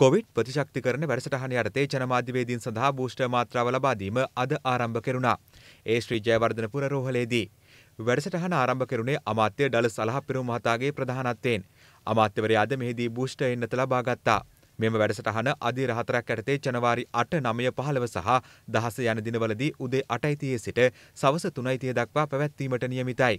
Covid ප්‍රතිශක්තිකරණ වැඩසටහන යටතේ ජනමාධ්‍යවේදීන් සඳහා බූෂ්ට මාත්‍රාව ලබාදීම අද ආරම්භ කෙරුණා. ඒ ශ්‍රී ජයවර්ධනපුර රෝහලේදී. වැඩසටහන ආරම්භ කෙරුණේ අමාත්‍ය ඩල සලහපිරු මහතාගේ ප්‍රධානත්වයෙන්. අමාත්‍යවරයාද මෙහිදී බූෂ්ට එන්නත ලබාගත්තා. මෙම වැඩසටහන අධි රහතරක් ඇටතේ ජනවාරි අට නමය පහළව සහ දහස යන දිනවලදී උදේ අටයිතියේ සිට සවස තුනයිතිය දක්වා පැවැත්වීමට නියමිතයි.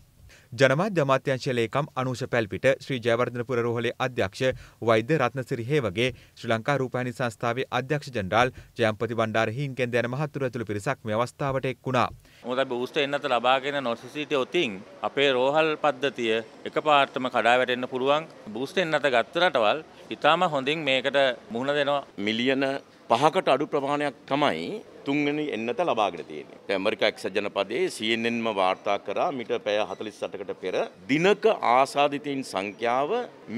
ජනමාධ්‍ය අමාත්‍යංශ ලේකම් අනූෂ පැල්පිට ශ්‍රී ජයවර්ධනපුර රෝහලේ අධ්‍යක්ෂ වෛද්‍ය රත්නසිරි හේවගේ ශ්‍රී ලංකා රූපවාහිනී සංස්ථාවේ අධ්‍යක්ෂ ජනරාල් ජයම්පති භණ්ඩාර හිංකෙන්ද යන මහතුරු ඇතුළු පිරිසක් මේ අවස්ථාවට එක් වුණා. මොකද බූස්ටර් එන්නත ලබාගෙන නොසිසිට ඔතින් අපේ රෝහල් පද්ධතිය එකපාර්තම කඩා වැටෙන්න පුළුවන්. බූස්ටර් එන්නත ගත්ත රටවල් ඊටාම හොඳින් මේකට මුහුණ දෙනවා. මිලියන 5කට අඩු ප්‍රමාණයක් තමයි තුන්ගනි එන්නත ලබාගෙන තියෙන්නේ. ඇමරික එක්සජනපදයේ CNNම වාර්තා කරා මිට පැය 48කට පෙර දිනක ආසාදිතයින් සංඛ්‍යාව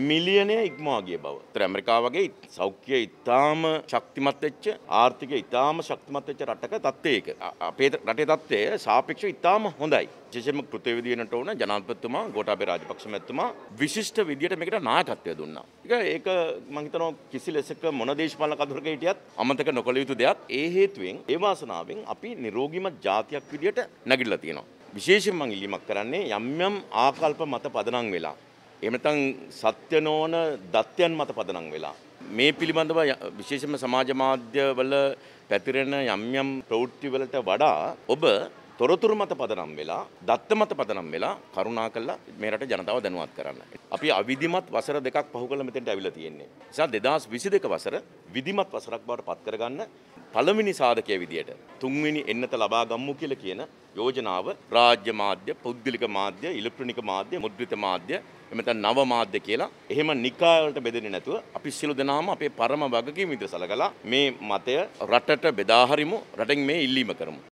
මිලියනය ඉක්මවා ගිය බව. ඒතර ඇමරිකාව වගේ සෞඛ්‍ය ඉතාම ශක්තිමත් වෙච්ච ආර්ථිකය ඉතාම ශක්තිමත් වෙච්ච රටක තත්ත්වයක අපේ රටේ තත්ත්වය සාපේක්ෂව ඉතාම හොඳයි. විශේෂයෙන්ම කෘතවේදී වෙනට ඕන ජනාධිපතිතුමා ගෝඨාභය රාජපක්ෂ මැතිතුමා විශිෂ්ට විදියට මේකට නායකත්වය දුන්නා. ඒක මම හිතනවා කිසි ලෙසක මොන දේශපාලන කඳවුරක හිටියත් අමතක නොකළ යුතු දෙයක්. ඒ හේතුවෙන් ඒ දේවාසනාවෙන් අපි නිරෝගිමත් ජාතියක් විදියට නැගිටලා තියෙනවා. විශේෂයෙන් මම ඉල්ලීමක් කරන්නේ යම් යම් ආකල්ප මත පදනම් වෙලා එහෙම නැත්නම් සත්‍ය නොවන දත්යන් මත පදනම් වෙලා මේ පිළිබඳව විශේෂයෙන්ම සමාජ මාධ්‍යවල පැතිරෙන යම් යම් ප්‍රවෘත්ති වලට වඩා ඔබ තොරතුරු මත පදනම් වෙලා දත්ත මත පදනම් වෙලා කරුණා කළා මේ රට ජනතාව දැනුවත් කරන්න. අපි අවිධිමත් වසර දෙකක් පහු කළ මෙතෙන්ට ඇවිල්ලා තියෙන්නේ. නිසා 2022 වසර විධිමත් වසරක් බවට පත් කරගන්න පළවෙනි සාධකයේ විදියට තුන්වෙනි එන්නත ලබා ගම්මු කියලා කියන යෝජනාව රාජ්‍ය මාධ්‍ය, පුද්ගලික මාධ්‍ය, ඉලෙක්ට්‍රොනික මාධ්‍ය, මුද්‍රිත මාධ්‍ය එමෙතන නව මාධ්‍ය කියලා එහෙම නිකායවලට බෙදෙන්නේ නැතුව අපි සියලු දෙනාම අපේ පරම වගකීම විදිහට සලකලා මේ මතය රටට බෙදා හරිමු, රටෙන් මේ ඉල්ලීම කරමු.